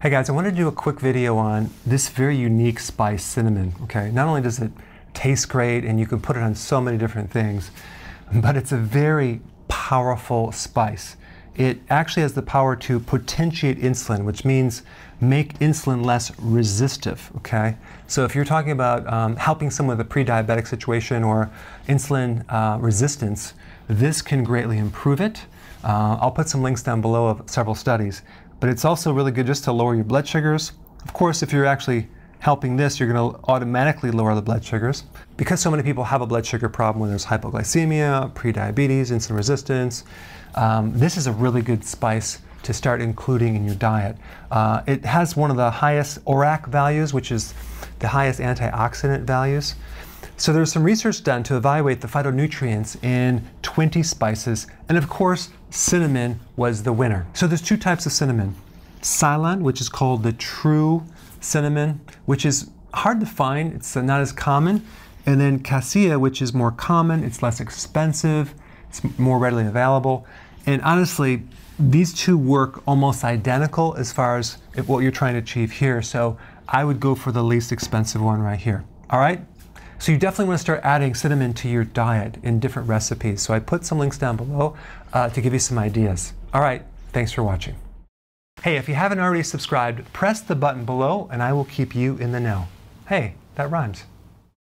Hey guys, I wanted to do a quick video on this very unique spice, cinnamon, okay? Not only does it taste great and you can put it on so many different things, but it's a very powerful spice. It actually has the power to potentiate insulin, which means make insulin less resistive, okay? So if you're talking about um, helping someone with a pre-diabetic situation or insulin uh, resistance, this can greatly improve it. Uh, I'll put some links down below of several studies but it's also really good just to lower your blood sugars. Of course, if you're actually helping this, you're going to automatically lower the blood sugars. Because so many people have a blood sugar problem when there's hypoglycemia, prediabetes, insulin resistance, um, this is a really good spice to start including in your diet. Uh, it has one of the highest ORAC values, which is the highest antioxidant values. So there's some research done to evaluate the phytonutrients in 20 spices, and of course, cinnamon was the winner. So there's two types of cinnamon. Ceylon, which is called the true cinnamon, which is hard to find, it's not as common, and then cassia, which is more common, it's less expensive, it's more readily available. And honestly, these two work almost identical as far as what you're trying to achieve here. So I would go for the least expensive one right here. All right, so you definitely want to start adding cinnamon to your diet in different recipes. So I put some links down below uh, to give you some ideas. All right, thanks for watching. Hey, if you haven't already subscribed, press the button below and I will keep you in the know. Hey, that rhymes.